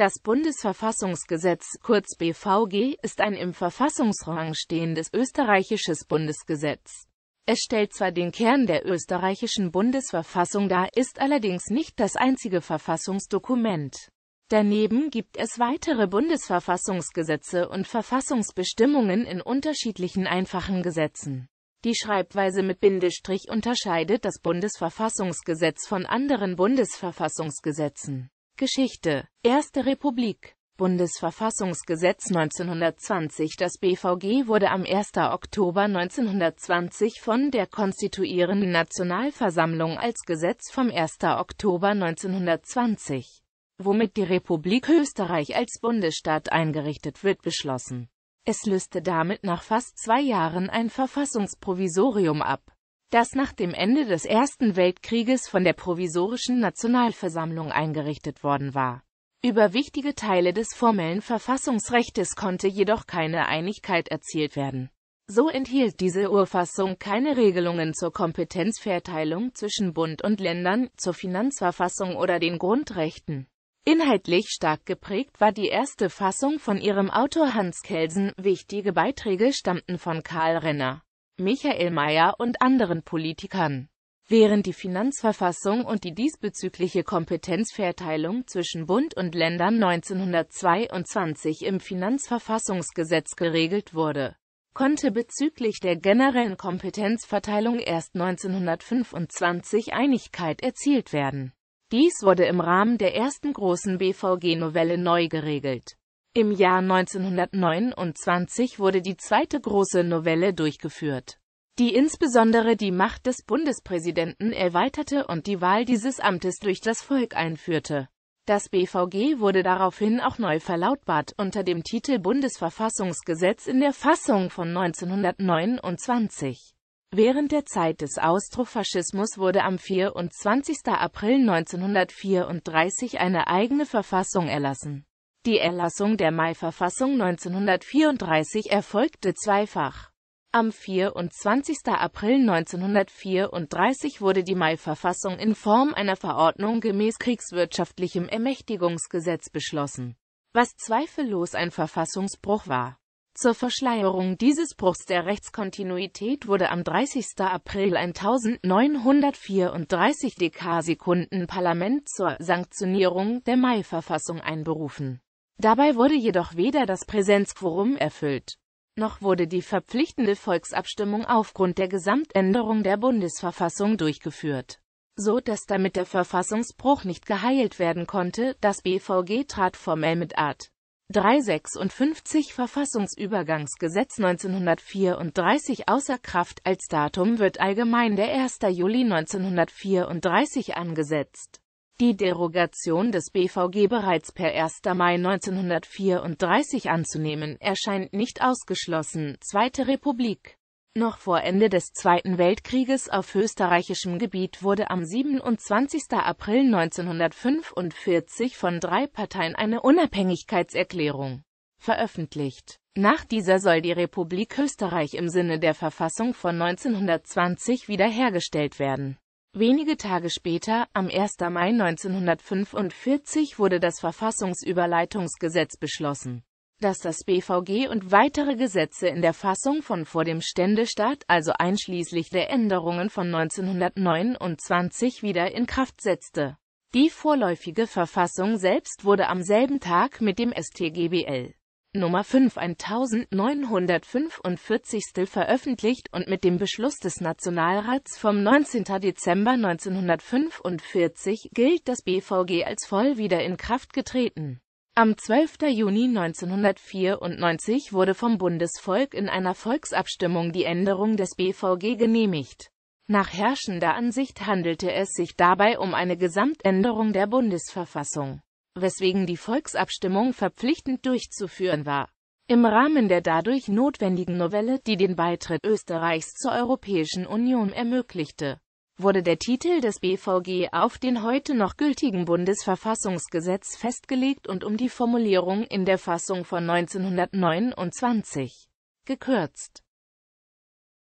Das Bundesverfassungsgesetz, kurz BVG, ist ein im Verfassungsrang stehendes österreichisches Bundesgesetz. Es stellt zwar den Kern der österreichischen Bundesverfassung dar, ist allerdings nicht das einzige Verfassungsdokument. Daneben gibt es weitere Bundesverfassungsgesetze und Verfassungsbestimmungen in unterschiedlichen einfachen Gesetzen. Die Schreibweise mit Bindestrich unterscheidet das Bundesverfassungsgesetz von anderen Bundesverfassungsgesetzen. Geschichte. Erste Republik Bundesverfassungsgesetz 1920 Das BVG wurde am 1. Oktober 1920 von der konstituierenden Nationalversammlung als Gesetz vom 1. Oktober 1920, womit die Republik Österreich als Bundesstaat eingerichtet wird, beschlossen. Es löste damit nach fast zwei Jahren ein Verfassungsprovisorium ab das nach dem Ende des Ersten Weltkrieges von der provisorischen Nationalversammlung eingerichtet worden war. Über wichtige Teile des formellen Verfassungsrechtes konnte jedoch keine Einigkeit erzielt werden. So enthielt diese Urfassung keine Regelungen zur Kompetenzverteilung zwischen Bund und Ländern, zur Finanzverfassung oder den Grundrechten. Inhaltlich stark geprägt war die erste Fassung von ihrem Autor Hans Kelsen, wichtige Beiträge stammten von Karl Renner. Michael Mayer und anderen Politikern. Während die Finanzverfassung und die diesbezügliche Kompetenzverteilung zwischen Bund und Ländern 1922 im Finanzverfassungsgesetz geregelt wurde, konnte bezüglich der generellen Kompetenzverteilung erst 1925 Einigkeit erzielt werden. Dies wurde im Rahmen der ersten großen BVG-Novelle neu geregelt im Jahr 1929 wurde die zweite große Novelle durchgeführt, die insbesondere die Macht des Bundespräsidenten erweiterte und die Wahl dieses Amtes durch das Volk einführte. Das BVG wurde daraufhin auch neu verlautbart unter dem Titel Bundesverfassungsgesetz in der Fassung von 1929. Während der Zeit des Austrofaschismus wurde am 24. April 1934 eine eigene Verfassung erlassen die Erlassung der Mai-Verfassung 1934 erfolgte zweifach. Am 24. April 1934 wurde die Mai-Verfassung in Form einer Verordnung gemäß kriegswirtschaftlichem Ermächtigungsgesetz beschlossen, was zweifellos ein Verfassungsbruch war. Zur Verschleierung dieses Bruchs der Rechtskontinuität wurde am 30. April ein 1934 Dekasekunden Parlament zur Sanktionierung der Mai-Verfassung einberufen Dabei wurde jedoch weder das Präsenzquorum erfüllt, noch wurde die verpflichtende Volksabstimmung aufgrund der Gesamtänderung der Bundesverfassung durchgeführt. So dass damit der Verfassungsbruch nicht geheilt werden konnte, das BVG trat formell mit Art. 356 Verfassungsübergangsgesetz 1934 außer Kraft als Datum wird allgemein der 1. Juli 1934 angesetzt die Derogation des BVG bereits per 1. Mai 1934 anzunehmen, erscheint nicht ausgeschlossen. Zweite Republik noch vor Ende des Zweiten Weltkrieges auf österreichischem Gebiet wurde am 27. April 1945 von drei Parteien eine Unabhängigkeitserklärung veröffentlicht. Nach dieser soll die Republik Österreich im Sinne der Verfassung von 1920 wiederhergestellt werden Wenige Tage später, am 1. Mai 1945, wurde das Verfassungsüberleitungsgesetz beschlossen, das das BVG und weitere Gesetze in der Fassung von vor dem Ständestaat, also einschließlich der Änderungen von 1929, wieder in Kraft setzte. Die vorläufige Verfassung selbst wurde am selben Tag mit dem StGBL Nummer 5 1945 veröffentlicht und mit dem Beschluss des Nationalrats vom 19. Dezember 1945 gilt das BVG als voll wieder in Kraft getreten. Am 12. Juni 1994 wurde vom Bundesvolk in einer Volksabstimmung die Änderung des BVG genehmigt. Nach herrschender Ansicht handelte es sich dabei um eine Gesamtänderung der Bundesverfassung weswegen die Volksabstimmung verpflichtend durchzuführen war. Im Rahmen der dadurch notwendigen Novelle, die den Beitritt Österreichs zur Europäischen Union ermöglichte, wurde der Titel des BVG auf den heute noch gültigen Bundesverfassungsgesetz festgelegt und um die Formulierung in der Fassung von 1929 gekürzt.